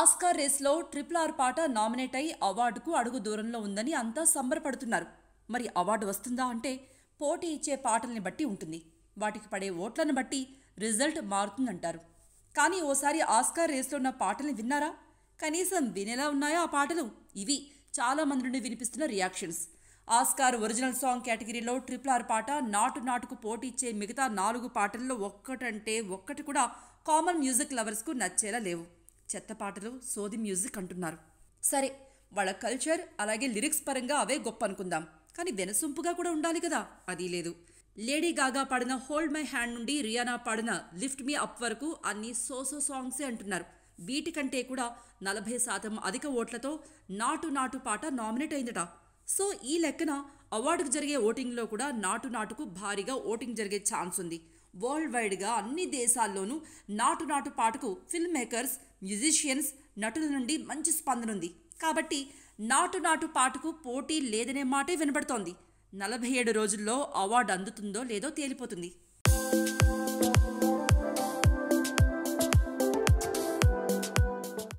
Oscar రేస్లో triple R పాట nominate అయి అవార్డుకు అడుగు దూరంలో ఉందని అంతా సంబరపడుతున్నారు మరి అవార్డు వస్తుందా అంటే పోటీ ఇచ్చే పాటల్ని బట్టి ఉంటుంది వాటికి పడే ఓట్లను బట్టి రిజల్ట్ మారుతుందంటారు కానీ ఓసారి ఆస్కార్ రేస్లో ఉన్న పాటల్ని విన్నారా కనీసం వినేలా ఉన్నాయా ఆ పాటలు ఇవి చాలా మంది నుండి వినిపిస్తున్న రియాక్షన్స్ ఆస్కార్ ఒరిజినల్ సాంగ్ కేటగిరీలో ట్రిపుల్ ఆర్ పాట నాటు నాటుకు పోటీ ఇచ్చే మిగతా నాలుగు పాటల్లో ఒక్కటంటే ఒక్కటి కూడా కామన్ మ్యూజిక్ లవర్స్కు నచ్చేలా లేవు చెత్త పాటలు సోది మ్యూజిక్ అంటున్నారు సరే వాళ్ళ కల్చర్ అలాగే లిరిక్స్ పరంగా అవే గొప్ప అనుకుందాం కానీ వెనసొంపుగా కూడా ఉండాలి కదా అది లేదు లేడీ గాగా పాడిన హోల్డ్ మై హ్యాండ్ నుండి రియానా పాడిన లిఫ్ట్ మీ అప్ వరకు అన్ని సోసో సాంగ్సే అంటున్నారు వీటికంటే కూడా నలభై శాతం అధిక ఓట్లతో నాటు నాటు పాట నామినేట్ అయిందట సో ఈ లెక్కన అవార్డుకు జరిగే ఓటింగ్లో కూడా నాటు నాటుకు భారీగా ఓటింగ్ జరిగే ఛాన్స్ ఉంది వరల్డ్ వైడ్గా అన్ని దేశాల్లోనూ నాటు నాటు పాటకు ఫిల్మ్ మేకర్స్ మ్యూజిషియన్స్ నటుల నుండి మంచి స్పందన ఉంది కాబట్టి నాటు నాటు పాటకు పోటీ లేదనే మాటే వినబడుతోంది నలభై ఏడు రోజుల్లో అవార్డు అందుతుందో లేదో తేలిపోతుంది